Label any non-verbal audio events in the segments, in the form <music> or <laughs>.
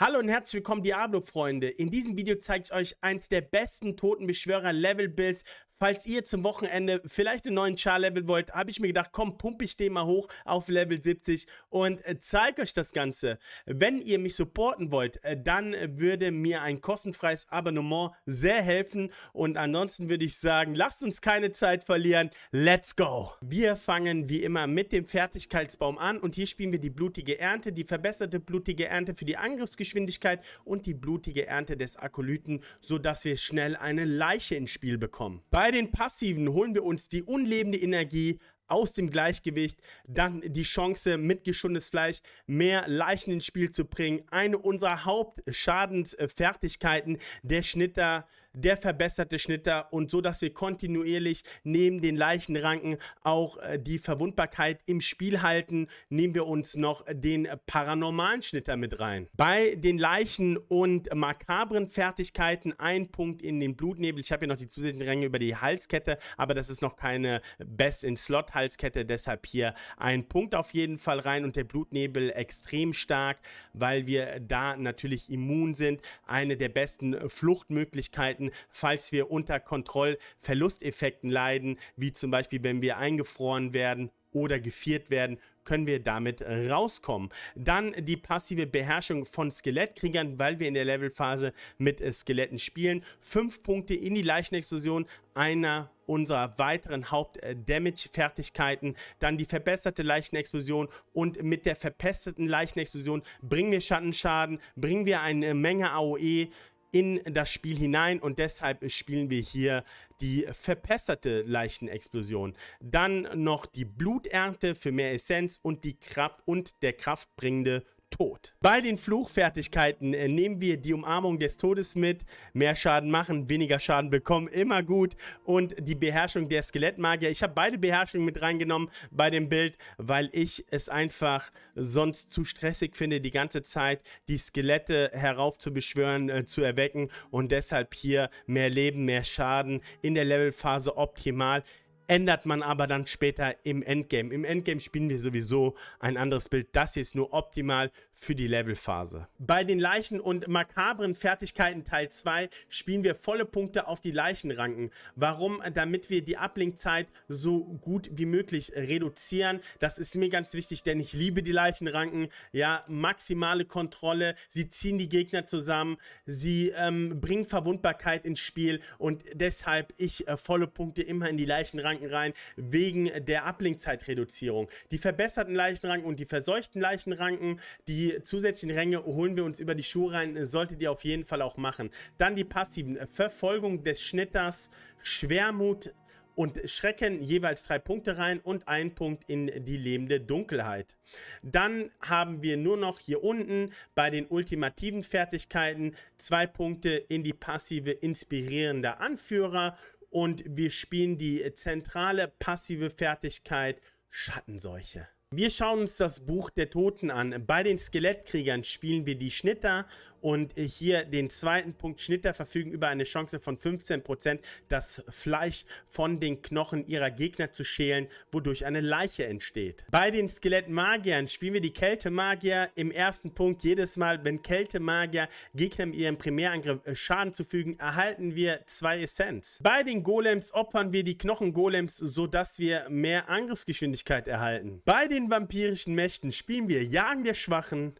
Hallo und herzlich willkommen Diablo-Freunde. In diesem Video zeige ich euch eins der besten Totenbeschwörer-Level-Builds falls ihr zum Wochenende vielleicht einen neuen Char-Level wollt, habe ich mir gedacht, komm, pumpe ich den mal hoch auf Level 70 und äh, zeige euch das Ganze. Wenn ihr mich supporten wollt, äh, dann würde mir ein kostenfreies Abonnement sehr helfen und ansonsten würde ich sagen, lasst uns keine Zeit verlieren, let's go! Wir fangen wie immer mit dem Fertigkeitsbaum an und hier spielen wir die blutige Ernte, die verbesserte blutige Ernte für die Angriffsgeschwindigkeit und die blutige Ernte des Akolyten, sodass wir schnell eine Leiche ins Spiel bekommen. Bei bei den Passiven holen wir uns die unlebende Energie aus dem Gleichgewicht, dann die Chance, mit geschundenes Fleisch mehr Leichen ins Spiel zu bringen. Eine unserer Hauptschadensfertigkeiten, der Schnitter, der verbesserte Schnitter und so, dass wir kontinuierlich neben den Leichenranken auch äh, die Verwundbarkeit im Spiel halten, nehmen wir uns noch den paranormalen Schnitter mit rein. Bei den Leichen und makabren Fertigkeiten ein Punkt in den Blutnebel. Ich habe hier noch die zusätzlichen Ränge über die Halskette, aber das ist noch keine Best-in-Slot-Halskette, deshalb hier ein Punkt auf jeden Fall rein und der Blutnebel extrem stark, weil wir da natürlich immun sind. Eine der besten Fluchtmöglichkeiten halten, falls wir unter Kontrollverlusteffekten leiden, wie zum Beispiel, wenn wir eingefroren werden oder geviert werden, können wir damit rauskommen. Dann die passive Beherrschung von Skelettkriegern, weil wir in der Levelphase mit äh, Skeletten spielen. Fünf Punkte in die Leichenexplosion einer unserer weiteren Haupt-Damage-Fertigkeiten. Dann die verbesserte Leichenexplosion und mit der verpesteten Leichenexplosion bringen wir Schattenschaden, bringen wir eine Menge AOE, in das Spiel hinein und deshalb spielen wir hier die verbesserte Leichenexplosion. Dann noch die Bluternte für mehr Essenz und die Kraft und der kraftbringende Tod. Bei den Fluchfertigkeiten äh, nehmen wir die Umarmung des Todes mit. Mehr Schaden machen, weniger Schaden bekommen, immer gut. Und die Beherrschung der Skelettmagier. Ich habe beide Beherrschungen mit reingenommen bei dem Bild, weil ich es einfach sonst zu stressig finde, die ganze Zeit die Skelette heraufzubeschwören, äh, zu erwecken. Und deshalb hier mehr Leben, mehr Schaden in der Levelphase optimal ändert man aber dann später im Endgame. Im Endgame spielen wir sowieso ein anderes Bild. Das hier ist nur optimal für die Levelphase. Bei den Leichen und makabren Fertigkeiten Teil 2 spielen wir volle Punkte auf die Leichenranken. Warum? Damit wir die Ablenkzeit so gut wie möglich reduzieren. Das ist mir ganz wichtig, denn ich liebe die Leichenranken. Ja, maximale Kontrolle. Sie ziehen die Gegner zusammen. Sie ähm, bringen Verwundbarkeit ins Spiel und deshalb ich äh, volle Punkte immer in die Leichenranken rein, wegen der Ablenkzeitreduzierung. Die verbesserten Leichenranken und die verseuchten Leichenranken, die die zusätzlichen Ränge holen wir uns über die Schuhe rein, äh, solltet ihr auf jeden Fall auch machen. Dann die passiven äh, Verfolgung des Schnitters, Schwermut und Schrecken jeweils drei Punkte rein und ein Punkt in die lebende Dunkelheit. Dann haben wir nur noch hier unten bei den ultimativen Fertigkeiten zwei Punkte in die passive inspirierender Anführer und wir spielen die zentrale passive Fertigkeit Schattenseuche. Wir schauen uns das Buch der Toten an. Bei den Skelettkriegern spielen wir die Schnitter und äh, hier den zweiten Punkt, Schnitter verfügen über eine Chance von 15%, das Fleisch von den Knochen ihrer Gegner zu schälen, wodurch eine Leiche entsteht. Bei den Skelettmagiern spielen wir die Kältemagier im ersten Punkt. Jedes Mal, wenn Kältemagier Gegner mit ihrem Primärangriff äh, Schaden zufügen, erhalten wir zwei Essenz. Bei den Golems opfern wir die Knochengolems, sodass wir mehr Angriffsgeschwindigkeit erhalten. Bei den vampirischen Mächten spielen wir Jagen der Schwachen,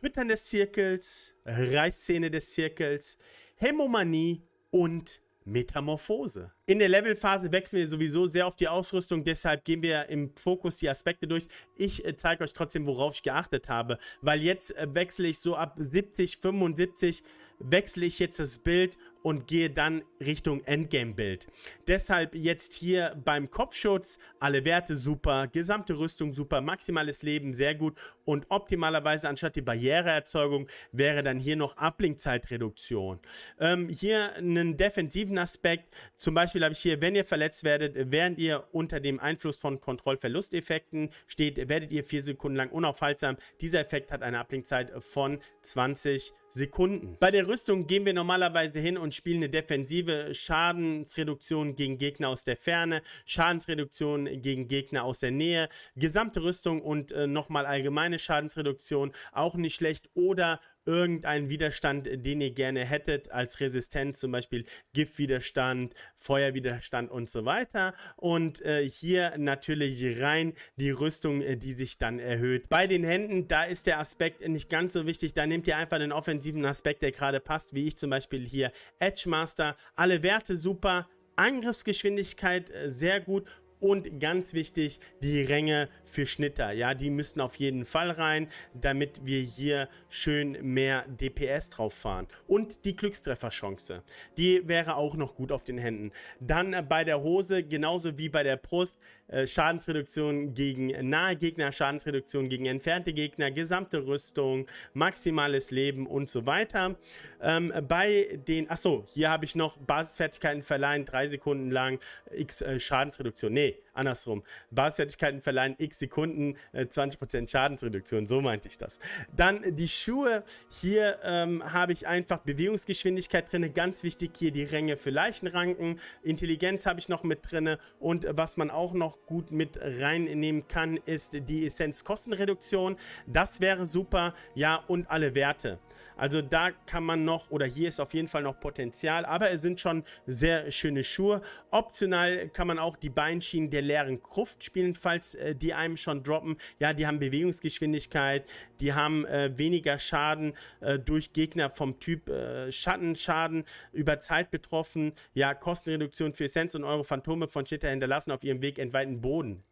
Füttern des Zirkels, Reißzähne des Zirkels, Hämomanie und Metamorphose. In der Levelphase wechseln wir sowieso sehr auf die Ausrüstung, deshalb gehen wir im Fokus die Aspekte durch. Ich äh, zeige euch trotzdem, worauf ich geachtet habe, weil jetzt äh, wechsle ich so ab 70, 75 wechsle ich jetzt das Bild und gehe dann Richtung Endgame-Bild. Deshalb jetzt hier beim Kopfschutz alle Werte super, gesamte Rüstung super, maximales Leben sehr gut und optimalerweise anstatt die Barriereerzeugung wäre dann hier noch Ablinkzeitreduktion. Ähm, hier einen defensiven Aspekt, zum Beispiel habe ich hier, wenn ihr verletzt werdet, während ihr unter dem Einfluss von Kontrollverlusteffekten steht, werdet ihr vier Sekunden lang unaufhaltsam. Dieser Effekt hat eine Ablinkzeit von 20 Sekunden. Bei der Rüstung gehen wir normalerweise hin und und spielen eine defensive Schadensreduktion gegen Gegner aus der Ferne, Schadensreduktion gegen Gegner aus der Nähe, gesamte Rüstung und äh, nochmal allgemeine Schadensreduktion, auch nicht schlecht. Oder irgendeinen Widerstand, äh, den ihr gerne hättet als Resistenz, zum Beispiel Giftwiderstand, Feuerwiderstand und so weiter. Und äh, hier natürlich rein die Rüstung, äh, die sich dann erhöht. Bei den Händen, da ist der Aspekt nicht ganz so wichtig. Da nehmt ihr einfach den offensiven Aspekt, der gerade passt, wie ich zum Beispiel hier Edge Master. Alle Werte super. Angriffsgeschwindigkeit äh, sehr gut und ganz wichtig, die Ränge für Schnitter. Ja, die müssen auf jeden Fall rein, damit wir hier schön mehr DPS drauf fahren. Und die Glückstrefferchance. Die wäre auch noch gut auf den Händen. Dann bei der Hose, genauso wie bei der Brust, äh, Schadensreduktion gegen nahe Gegner, Schadensreduktion gegen entfernte Gegner, gesamte Rüstung, maximales Leben und so weiter. Ähm, bei den, achso, hier habe ich noch Basisfertigkeiten verleihen, drei Sekunden lang X äh, Schadensreduktion. Nee, andersrum. Basfertigkeiten verleihen x Sekunden äh, 20% Schadensreduktion, so meinte ich das. Dann äh, die Schuhe, hier ähm, habe ich einfach Bewegungsgeschwindigkeit drin, ganz wichtig hier die Ränge für Leichenranken, Intelligenz habe ich noch mit drin und äh, was man auch noch gut mit reinnehmen kann, ist die Essenzkostenreduktion. das wäre super, ja und alle Werte. Also da kann man noch, oder hier ist auf jeden Fall noch Potenzial, aber es sind schon sehr schöne Schuhe. Optional kann man auch die Beinschienen der leeren Kruft spielen, falls äh, die einem schon droppen. Ja, die haben Bewegungsgeschwindigkeit, die haben äh, weniger Schaden äh, durch Gegner vom Typ äh, Schattenschaden, über Zeit betroffen, ja, Kostenreduktion für Cents und eure Phantome von Shitter hinterlassen auf ihrem Weg entweihten Boden.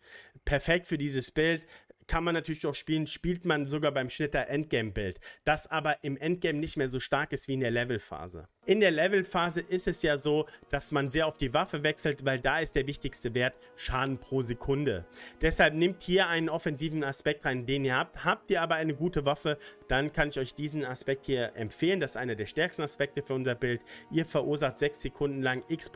Perfekt für dieses Bild, kann man natürlich auch spielen, spielt man sogar beim Schnitter Endgame-Bild, das aber im Endgame nicht mehr so stark ist wie in der Levelphase. In der Levelphase ist es ja so, dass man sehr auf die Waffe wechselt, weil da ist der wichtigste Wert Schaden pro Sekunde. Deshalb nehmt hier einen offensiven Aspekt rein, den ihr habt. Habt ihr aber eine gute Waffe, dann kann ich euch diesen Aspekt hier empfehlen. Das ist einer der stärksten Aspekte für unser Bild. Ihr verursacht 6 Sekunden lang x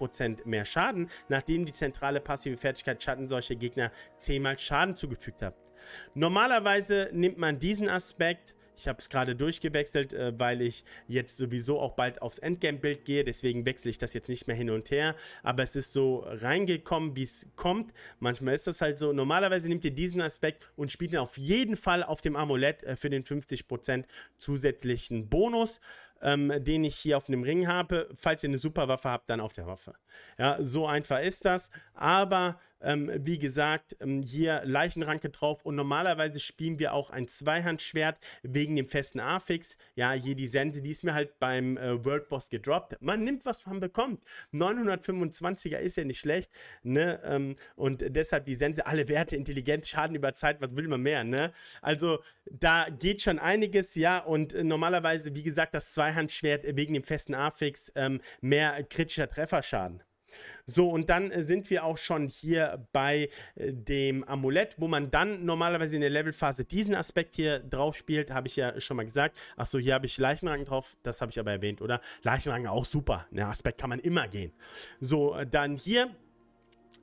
mehr Schaden, nachdem die zentrale passive Fertigkeit Schatten solcher Gegner 10 mal Schaden zugefügt habt. Normalerweise nimmt man diesen Aspekt, ich habe es gerade durchgewechselt, äh, weil ich jetzt sowieso auch bald aufs Endgame-Bild gehe, deswegen wechsle ich das jetzt nicht mehr hin und her, aber es ist so reingekommen, wie es kommt. Manchmal ist das halt so, normalerweise nehmt ihr diesen Aspekt und spielt ihn auf jeden Fall auf dem Amulett äh, für den 50% zusätzlichen Bonus. Ähm, den ich hier auf dem Ring habe. Falls ihr eine Superwaffe habt, dann auf der Waffe. Ja, so einfach ist das. Aber ähm, wie gesagt, ähm, hier Leichenranke drauf und normalerweise spielen wir auch ein Zweihandschwert wegen dem festen Affix. Ja, hier die Sense, die ist mir halt beim äh, World Boss gedroppt. Man nimmt, was man bekommt. 925er ist ja nicht schlecht, ne? Ähm, und deshalb die Sense, alle Werte, Intelligenz, Schaden über Zeit, was will man mehr, ne? Also da geht schon einiges, ja, und äh, normalerweise, wie gesagt, das Zweihandschwert wegen dem festen Affix ähm, mehr kritischer Trefferschaden. So, und dann äh, sind wir auch schon hier bei äh, dem Amulett, wo man dann normalerweise in der Levelphase diesen Aspekt hier drauf spielt, habe ich ja schon mal gesagt. Achso, hier habe ich Leichenrang drauf, das habe ich aber erwähnt, oder? Leichenrang auch super, der ne? Aspekt kann man immer gehen. So, äh, dann hier,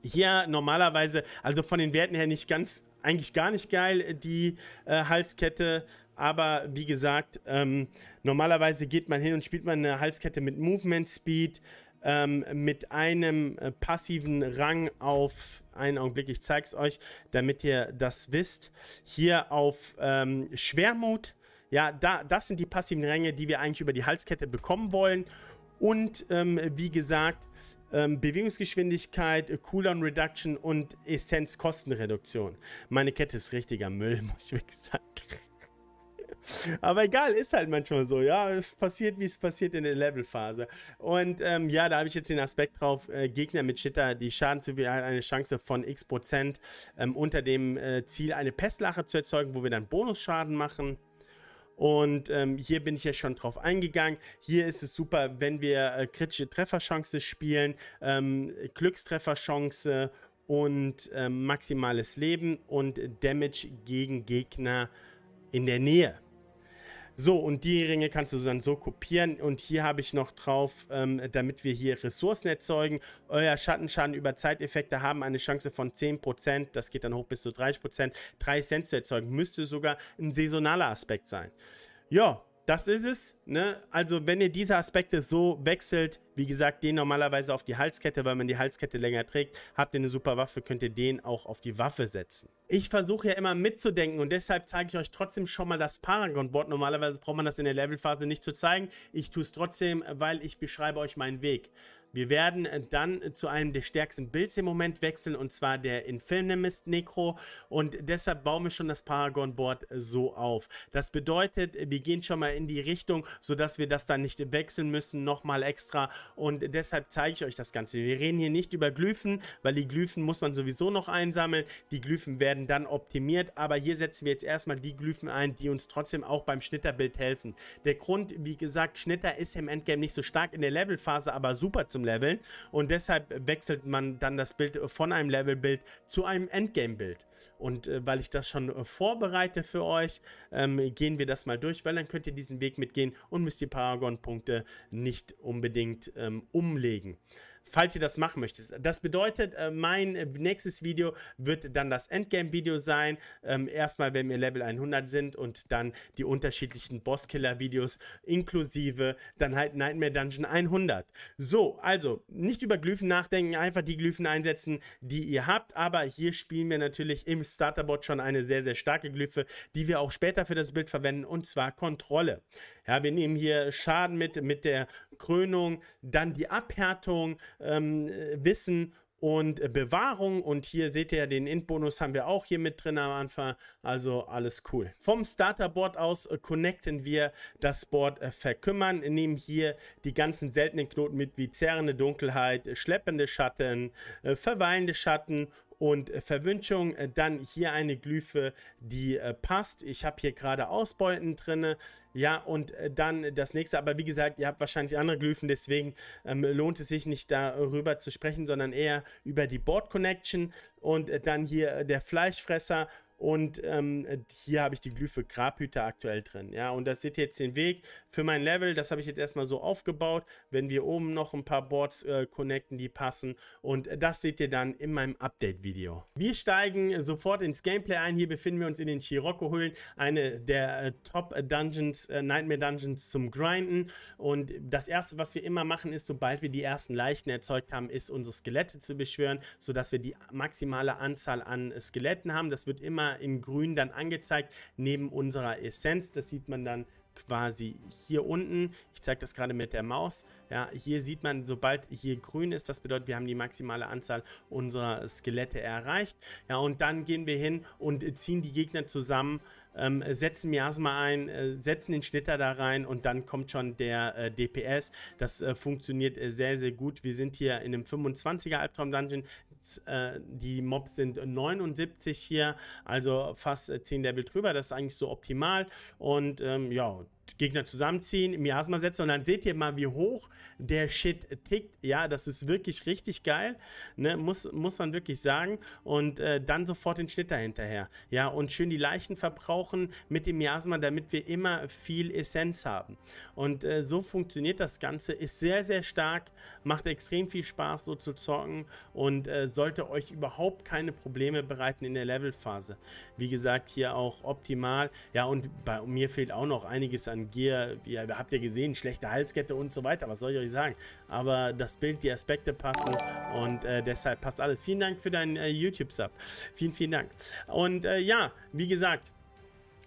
hier normalerweise, also von den Werten her nicht ganz, eigentlich gar nicht geil, die äh, Halskette, aber wie gesagt, ähm, normalerweise geht man hin und spielt man eine Halskette mit Movement Speed, ähm, mit einem äh, passiven Rang auf einen Augenblick, ich zeige es euch, damit ihr das wisst, hier auf ähm, Schwermut. Ja, da, das sind die passiven Ränge, die wir eigentlich über die Halskette bekommen wollen. Und ähm, wie gesagt, ähm, Bewegungsgeschwindigkeit, Cooldown Reduction und Essenzkostenreduktion. Meine Kette ist richtiger Müll, <laughs> muss ich wirklich sagen. <laughs> Aber egal, ist halt manchmal so, ja. Es passiert, wie es passiert in der Levelphase. Und ähm, ja, da habe ich jetzt den Aspekt drauf, äh, Gegner mit Shitter, die Schaden zu hat eine Chance von x Prozent ähm, unter dem äh, Ziel, eine Pestlache zu erzeugen, wo wir dann Bonusschaden machen. Und ähm, hier bin ich ja schon drauf eingegangen. Hier ist es super, wenn wir äh, kritische Trefferchance spielen, ähm, Glückstrefferchance und äh, maximales Leben und Damage gegen Gegner in der Nähe. So, und die Ringe kannst du dann so kopieren. Und hier habe ich noch drauf, ähm, damit wir hier Ressourcen erzeugen. Euer Schattenschaden über Zeiteffekte haben eine Chance von 10%. Das geht dann hoch bis zu 30%. 3 Cent zu erzeugen müsste sogar ein saisonaler Aspekt sein. Ja, das ist es. Ne? Also, wenn ihr diese Aspekte so wechselt, wie gesagt, den normalerweise auf die Halskette, weil man die Halskette länger trägt, habt ihr eine super Waffe, könnt ihr den auch auf die Waffe setzen. Ich versuche ja immer mitzudenken und deshalb zeige ich euch trotzdem schon mal das Paragon-Board. Normalerweise braucht man das in der Levelphase nicht zu zeigen. Ich tue es trotzdem, weil ich beschreibe euch meinen Weg. Wir werden äh, dann zu einem der stärksten Builds im Moment wechseln und zwar der Infamous Necro und deshalb bauen wir schon das Paragon Board so auf. Das bedeutet, wir gehen schon mal in die Richtung, sodass wir das dann nicht wechseln müssen, nochmal extra und deshalb zeige ich euch das Ganze. Wir reden hier nicht über Glyphen, weil die Glyphen muss man sowieso noch einsammeln. Die Glyphen werden dann optimiert, aber hier setzen wir jetzt erstmal die Glyphen ein, die uns trotzdem auch beim Schnitterbild helfen. Der Grund, wie gesagt, Schnitter ist im Endgame nicht so stark in der Levelphase, aber super zum zum Leveln und deshalb wechselt man dann das Bild von einem Levelbild zu einem Endgame-Bild. Und äh, weil ich das schon äh, vorbereite für euch, ähm, gehen wir das mal durch, weil dann könnt ihr diesen Weg mitgehen und müsst die Paragon-Punkte nicht unbedingt ähm, umlegen falls ihr das machen möchtet. Das bedeutet, äh, mein äh, nächstes Video wird dann das Endgame-Video sein. Ähm, erstmal, wenn wir Level 100 sind und dann die unterschiedlichen Bosskiller-Videos inklusive dann halt Nightmare Dungeon 100. So, also nicht über Glyphen nachdenken, einfach die Glyphen einsetzen, die ihr habt. Aber hier spielen wir natürlich im Starterbot schon eine sehr, sehr starke Glyphe, die wir auch später für das Bild verwenden und zwar Kontrolle. Ja, wir nehmen hier Schaden mit, mit der Krönung, dann die Abhärtung, ähm, äh, Wissen und äh, Bewahrung. Und hier seht ihr ja den Endbonus haben wir auch hier mit drin am Anfang. Also alles cool. Vom Starterboard aus äh, connecten wir das Board verkümmern, nehmen hier die ganzen seltenen Knoten mit wie zerrende Dunkelheit, schleppende Schatten, verweilende Schatten und äh, Verwünschung. Äh, dann hier eine Glyphe, die äh, passt. Ich habe hier gerade Ausbeuten drin. Ja, und dann das nächste, aber wie gesagt, ihr habt wahrscheinlich andere Glyphen, deswegen ähm, lohnt es sich nicht darüber zu sprechen, sondern eher über die Board Connection und dann hier der Fleischfresser und ähm, hier habe ich die Glyphe Grabhüter aktuell drin. Ja, und das seht ihr jetzt den Weg für mein Level. Das habe ich jetzt erstmal so aufgebaut. Wenn wir oben noch ein paar Boards äh, connecten, die passen. Und das seht ihr dann in meinem Update-Video. Wir steigen sofort ins Gameplay ein. Hier befinden wir uns in den chirocco höhlen Eine der äh, Top-Dungeons, äh, Nightmare Dungeons zum Grinden. Und das erste, was wir immer machen, ist, sobald wir die ersten Leichen erzeugt haben, ist unsere Skelette zu beschwören, sodass wir die maximale Anzahl an äh, Skeletten haben. Das wird immer da in grün dann angezeigt, neben unserer Essenz. Das sieht man dann quasi hier unten. Ich zeige das gerade mit der Maus. Ja, hier sieht man, sobald hier grün ist, das bedeutet, wir haben die maximale Anzahl unserer Skelette erreicht. Ja, und dann gehen wir hin und äh, ziehen die Gegner zusammen, ähm, setzen Miasma ein, äh, setzen den Schnitter da rein und dann kommt schon der äh, DPS. Das äh, funktioniert äh, sehr, sehr gut. Wir sind hier in einem 25er Albtraum-Dungeon. Äh, die Mobs sind 79 hier, also fast 10 äh, Level drüber. Das ist eigentlich so optimal. Und ähm, ja, Gegner zusammenziehen, Miasma setzen und dann seht ihr mal, wie hoch der Shit tickt. Ja, das ist wirklich richtig geil, ne? muss, muss man wirklich sagen. Und äh, dann sofort den Schnitt dahinterher. Ja, und schön die Leichen verbrauchen mit dem Miasma, damit wir immer viel Essenz haben. Und äh, so funktioniert das Ganze, ist sehr, sehr stark, macht extrem viel Spaß so zu zocken und äh, sollte euch überhaupt keine Probleme bereiten in der Levelphase. Wie gesagt, hier auch optimal. Ja, und bei mir fehlt auch noch einiges an an Gear, ihr habt ja gesehen, schlechte Halskette und so weiter, was soll ich euch sagen? Aber das Bild, die Aspekte passen und äh, deshalb passt alles. Vielen Dank für deinen äh, YouTube-Sub. Vielen, vielen Dank. Und äh, ja, wie gesagt,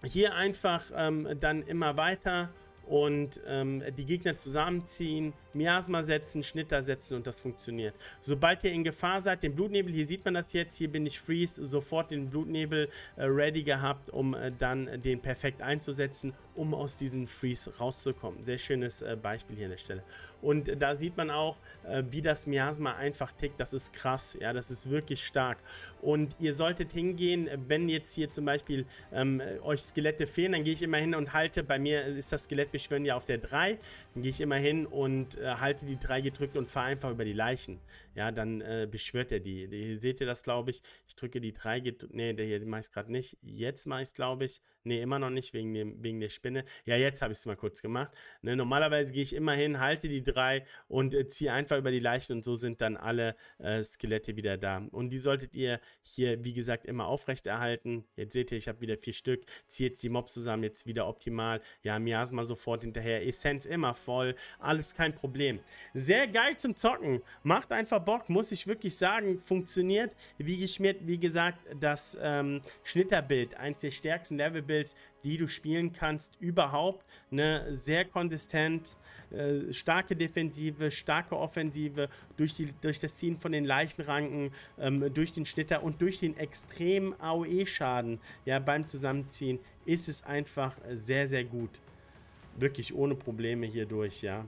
hier einfach ähm, dann immer weiter und ähm, die Gegner zusammenziehen, Miasma setzen, Schnitter setzen und das funktioniert. Sobald ihr in Gefahr seid, den Blutnebel, hier sieht man das jetzt, hier bin ich Freeze, sofort den Blutnebel äh, ready gehabt, um äh, dann den perfekt einzusetzen um aus diesem Freeze rauszukommen. Sehr schönes äh, Beispiel hier an der Stelle. Und äh, da sieht man auch, äh, wie das Miasma einfach tickt. Das ist krass, ja, das ist wirklich stark. Und ihr solltet hingehen, wenn jetzt hier zum Beispiel ähm, euch Skelette fehlen, dann gehe ich immer hin und halte, bei mir ist das Skelettbeschwören ja auf der 3, dann gehe ich immer hin und äh, halte die 3 gedrückt und fahre einfach über die Leichen. Ja, dann äh, beschwört er die. Hier seht ihr das, glaube ich. Ich drücke die 3, ne, der hier mache ich es gerade nicht. Jetzt mache ich es, glaube ich. Nee, immer noch nicht wegen, dem, wegen der Spinne. Ja, jetzt habe ich es mal kurz gemacht. Ne, normalerweise gehe ich immer hin, halte die drei und äh, ziehe einfach über die Leichen und so sind dann alle äh, Skelette wieder da. Und die solltet ihr hier, wie gesagt, immer aufrechterhalten. Jetzt seht ihr, ich habe wieder vier Stück. Ziehe jetzt die Mobs zusammen, jetzt wieder optimal. Ja, Miasma sofort hinterher. Essenz immer voll. Alles kein Problem. Sehr geil zum Zocken. Macht einfach Bock, muss ich wirklich sagen. Funktioniert wie geschmiert. Wie gesagt, das ähm, Schnitterbild, eins der stärksten Levelbild Levels, die du spielen kannst, überhaupt. eine Sehr konsistent, äh, starke Defensive, starke Offensive, durch, die, durch das Ziehen von den Leichenranken, ähm, durch den Schnitter und durch den extremen AOE-Schaden ja, beim Zusammenziehen ist es einfach sehr, sehr gut. Wirklich ohne Probleme hier durch, ja.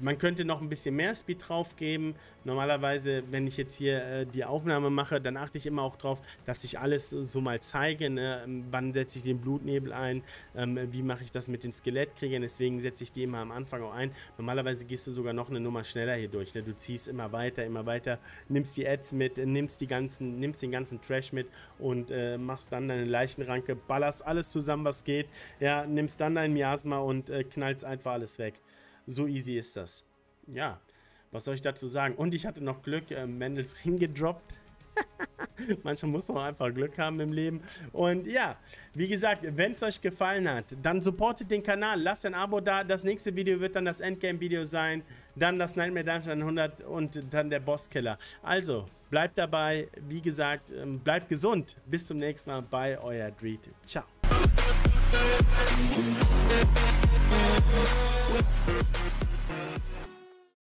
Man könnte noch ein bisschen mehr Speed drauf geben. Normalerweise, wenn ich jetzt hier äh, die Aufnahme mache, dann achte ich immer auch drauf, dass ich alles so mal zeige. Ne? Ähm, wann setze ich den Blutnebel ein? Ähm, wie mache ich das mit den Skelettkriegern? Deswegen setze ich die immer am Anfang auch ein. Normalerweise gehst du sogar noch eine Nummer schneller hier durch. Ne? Du ziehst immer weiter, immer weiter, nimmst die Ads mit, nimmst, die ganzen, nimmst den ganzen Trash mit und äh, machst dann deine Leichenranke, ballerst alles zusammen, was geht. Ja, nimmst dann dein Miasma und äh, knallst einfach alles weg. So easy ist das. Ja, was soll ich dazu sagen? Und ich hatte noch Glück, äh, Mendels <laughs> Ring gedroppt. <laughs> Manchmal muss man einfach Glück haben im Leben. Und ja, wie gesagt, wenn es euch gefallen hat, dann supportet den Kanal, lasst ein Abo da. Das nächste Video wird dann das Endgame-Video sein, dann das Nightmare Dungeon 100 und dann der Bosskiller. Also, bleibt dabei. Wie gesagt, ähm, bleibt gesund. Bis zum nächsten Mal bei euer Dreed. Ciao.